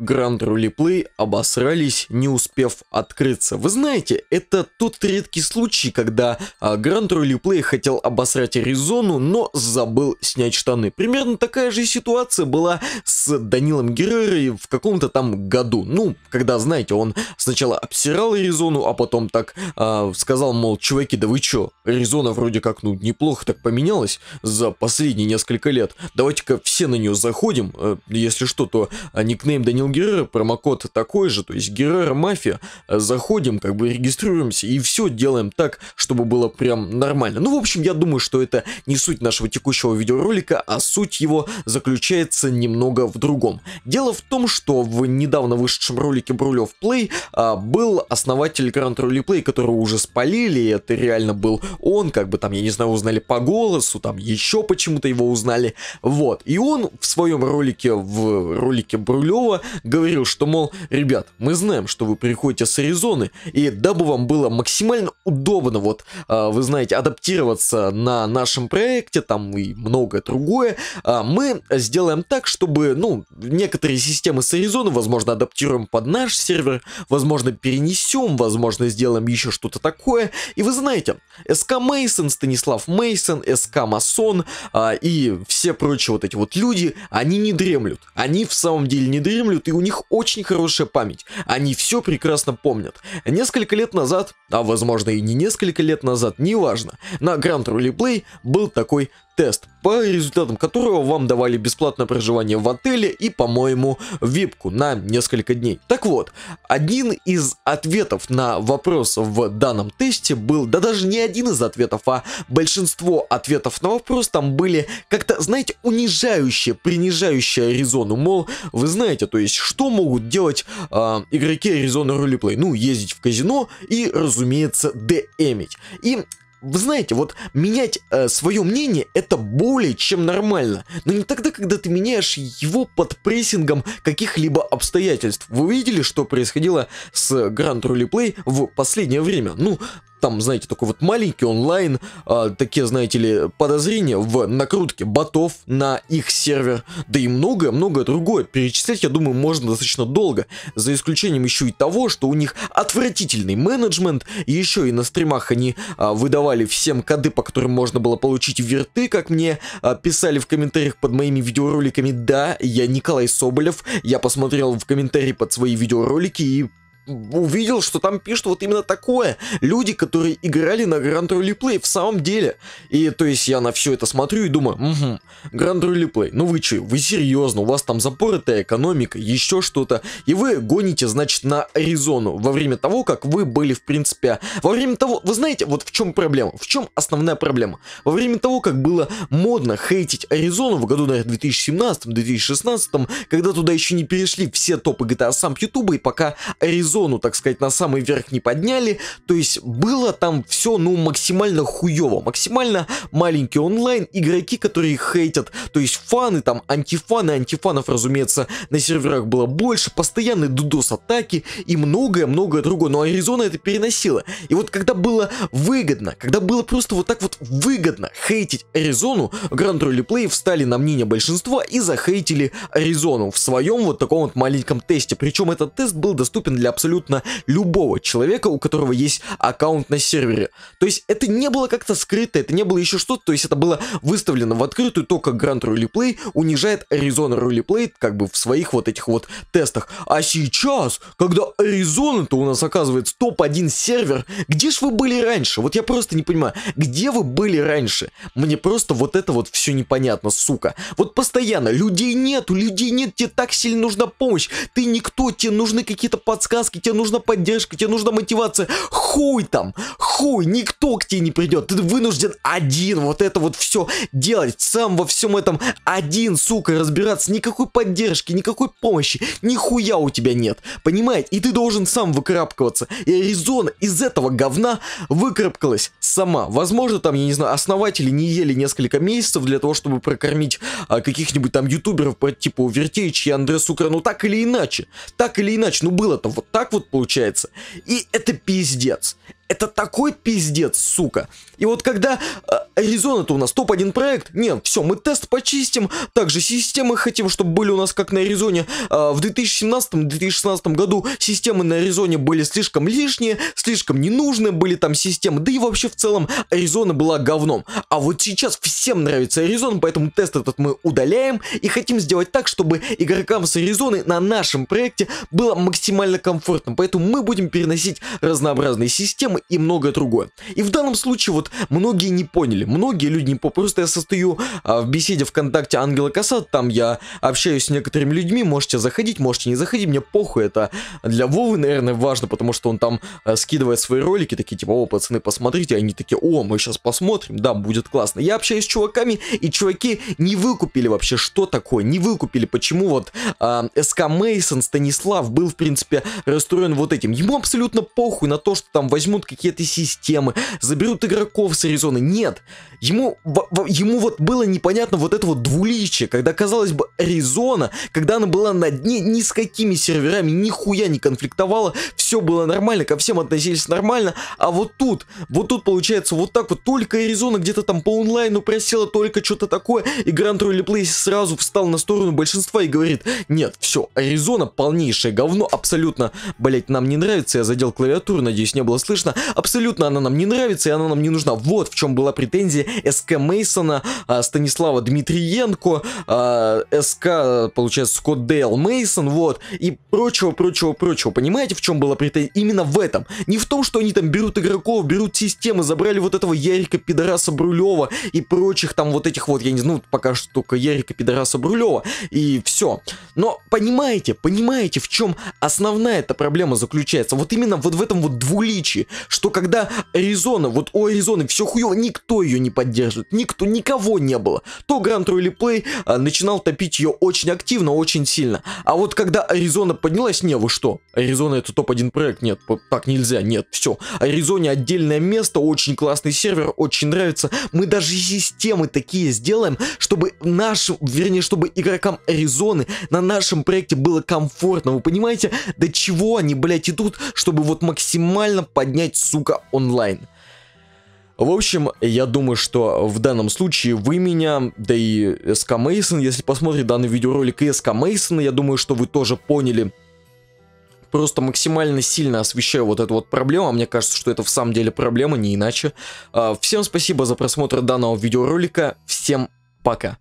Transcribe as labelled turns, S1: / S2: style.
S1: Grand Rally обосрались, не успев открыться. Вы знаете, это тот редкий случай, когда а, Grand Rally хотел обосрать Аризону, но забыл снять штаны. Примерно такая же ситуация была с Данилом Геррерой в каком-то там году. Ну, когда, знаете, он сначала обсирал Аризону, а потом так а, сказал, мол, чуваки, да вы чё, Аризона вроде как, ну, неплохо так поменялась за последние несколько лет. Давайте-ка все на нее заходим. Э, если что, то а, никнейм Данил Геррера промокод такой же, то есть Геррера Мафия, э, заходим, как бы регистрируемся и все делаем так, чтобы было прям нормально. Ну, в общем, я думаю, что это не суть нашего текущего видеоролика, а суть его заключается немного в другом. Дело в том, что в недавно вышедшем ролике Бруль of Play а, был основатель Grand Rally Play, которого уже спалили, и это реально был он, как бы там, я не знаю, узнали по голосу, там еще почему-то его узнали, вот. И он в своем ролике, в ролике Брулева, говорил, что, мол, ребят, мы знаем, что вы приходите с Аризоны, и дабы вам было максимально удобно, вот, а, вы знаете, адаптироваться на нашем проекте, там и многое другое, а, мы сделаем так, чтобы, ну, некоторые системы с Аризоны, возможно, адаптируем под наш сервер, возможно, перенесем, возможно, сделаем еще что-то такое, и вы знаете, СК Мейсон, Станислав Мейсон, СК Масон а, и все прочие вот эти вот люди, они не дремлют, они в самом деле не дремлют, и у них очень хорошая память. Они все прекрасно помнят. Несколько лет назад, а возможно и не несколько лет назад, неважно, на Grand Roleplay был такой тест, по результатам которого вам давали бесплатное проживание в отеле и, по-моему, випку на несколько дней. Так вот, один из ответов на вопрос в данном тесте был, да даже не один из ответов, а большинство ответов на вопрос там были как-то, знаете, унижающие, принижающие Аризону, мол, вы знаете, то есть, что могут делать э, игроки Аризоны Ролиплей? Ну, ездить в казино и, разумеется, демить. И вы знаете, вот менять э, свое мнение это более чем нормально, но не тогда, когда ты меняешь его под прессингом каких-либо обстоятельств. Вы видели, что происходило с Grand Roleplay в последнее время? Ну, там, знаете, такой вот маленький онлайн, э, такие, знаете ли, подозрения в накрутке ботов на их сервер, да и многое-многое другое. Перечислять, я думаю, можно достаточно долго, за исключением еще и того, что у них отвратительный менеджмент, и еще и на стримах они э, выдавали всем коды, по которым можно было получить верты, как мне э, писали в комментариях под моими видеороликами. Да, я Николай Соболев, я посмотрел в комментарии под свои видеоролики и увидел, что там пишут вот именно такое. Люди, которые играли на Grand Rally Play в самом деле. И то есть я на все это смотрю и думаю, угу, Grand Rally Play, ну вы че, вы серьезно, у вас там запоротая экономика, еще что-то. И вы гоните, значит, на Аризону во время того, как вы были, в принципе, во время того, вы знаете, вот в чем проблема, в чем основная проблема. Во время того, как было модно хейтить Аризону в году, наверное, 2017-2016, когда туда еще не перешли все топы GTA сам Ютуба, и пока Аризона зону, так сказать, на самый верх не подняли. То есть было там все, ну, максимально хуево. Максимально маленький онлайн, игроки, которые хейтят. То есть фаны, там, антифаны, антифанов, разумеется, на серверах было больше. Постоянные дудос-атаки и многое-многое другое. Но Аризона это переносила. И вот когда было выгодно, когда было просто вот так вот выгодно хейтить Аризону, Гранд Ролиплей встали на мнение большинства и захейтили Аризону в своем вот таком вот маленьком тесте. Причем этот тест был доступен для абсолютно любого человека, у которого есть аккаунт на сервере. То есть это не было как-то скрыто, это не было еще что-то, то есть это было выставлено в открытую, то как Грант Рулиплей унижает Arizona Рулиплей как бы в своих вот этих вот тестах. А сейчас, когда Arizona-то у нас оказывается топ-1 сервер, где ж вы были раньше? Вот я просто не понимаю, где вы были раньше? Мне просто вот это вот все непонятно, сука. Вот постоянно, людей нету, людей нет, тебе так сильно нужна помощь, ты никто, тебе нужны какие-то подсказки, подсказки, тебе нужна поддержка, тебе нужна мотивация. Хуй там, хуй, никто к тебе не придет. Ты вынужден один вот это вот все делать. Сам во всем этом один, сука, разбираться. Никакой поддержки, никакой помощи, нихуя у тебя нет. Понимаете? И ты должен сам выкарабкиваться. И Аризона из этого говна выкарабкалась сама. Возможно, там, я не знаю, основатели не ели несколько месяцев для того, чтобы прокормить а, каких-нибудь там ютуберов по типу Вертеич и Андре Сукра. Ну так или иначе, так или иначе, ну было-то вот так так вот получается. И это пиздец. Это такой пиздец, сука. И вот когда Аризона-то э, у нас топ-1 проект, нет, все, мы тест почистим, также системы хотим, чтобы были у нас как на Аризоне. Э, в 2017-2016 году системы на Аризоне были слишком лишние, слишком ненужные были там системы, да и вообще в целом Аризона была говном. А вот сейчас всем нравится Аризона, поэтому тест этот мы удаляем и хотим сделать так, чтобы игрокам с Аризоны на нашем проекте было максимально комфортно. Поэтому мы будем переносить разнообразные системы и многое другое. И в данном случае вот многие не поняли, многие люди не поняли. Просто я состою а, в беседе ВКонтакте Ангела Касат, там я общаюсь с некоторыми людьми, можете заходить, можете не заходить, мне похуй, это для Вовы, наверное, важно, потому что он там а, скидывает свои ролики, такие типа, о, пацаны, посмотрите, они такие, о, мы сейчас посмотрим, да, будет классно. Я общаюсь с чуваками, и чуваки не выкупили вообще, что такое, не выкупили, почему вот а, СК Мейсон Станислав был, в принципе, расстроен вот этим. Ему абсолютно похуй на то, что там возьмут какие-то системы, заберут игроков с Аризоны. Нет, ему, ему вот было непонятно вот это вот двуличие, когда, казалось бы, Аризона, когда она была на дне, ни с какими серверами нихуя не конфликтовала, все было нормально, ко всем относились нормально, а вот тут, вот тут получается вот так вот, только Аризона где-то там по онлайну просела, только что-то такое, и Гранд Роли сразу встал на сторону большинства и говорит, нет, все, Аризона полнейшее говно, абсолютно, блять, нам не нравится, я задел клавиатуру, надеюсь, не было слышно, что абсолютно она нам не нравится и она нам не нужна. Вот в чем была претензия СК Мейсона, а, Станислава Дмитриенко, а, СК, получается, Скотт Дейл Мейсон, вот, и прочего, прочего, прочего. Понимаете, в чем была претензия? Именно в этом. Не в том, что они там берут игроков, берут системы, забрали вот этого Ярика Пидораса Брулева и прочих там вот этих вот, я не знаю, пока что только Ярика Пидораса Брулева и все. Но понимаете, понимаете, в чем основная эта проблема заключается? Вот именно вот в этом вот двуличии, что когда Аризона, вот у Аризоны все хуево, никто ее не поддерживает, никто, никого не было. То Гранд Ройли Плей а, начинал топить ее очень активно, очень сильно. А вот когда Аризона поднялась, не, вы что, Аризона это топ-1 проект, нет, так нельзя, нет, все. Аризоне отдельное место, очень классный сервер, очень нравится. Мы даже системы такие сделаем, чтобы наш, вернее, чтобы игрокам Аризоны на нашем проекте было комфортно, вы понимаете, до чего они, блядь, идут, чтобы вот максимально поднять опять, сука, онлайн. В общем, я думаю, что в данном случае вы меня, да и СК Мейсон, если посмотрите данный видеоролик и СК Мейсона, я думаю, что вы тоже поняли. Просто максимально сильно освещаю вот эту вот проблему, а мне кажется, что это в самом деле проблема, не иначе. А, всем спасибо за просмотр данного видеоролика, всем пока.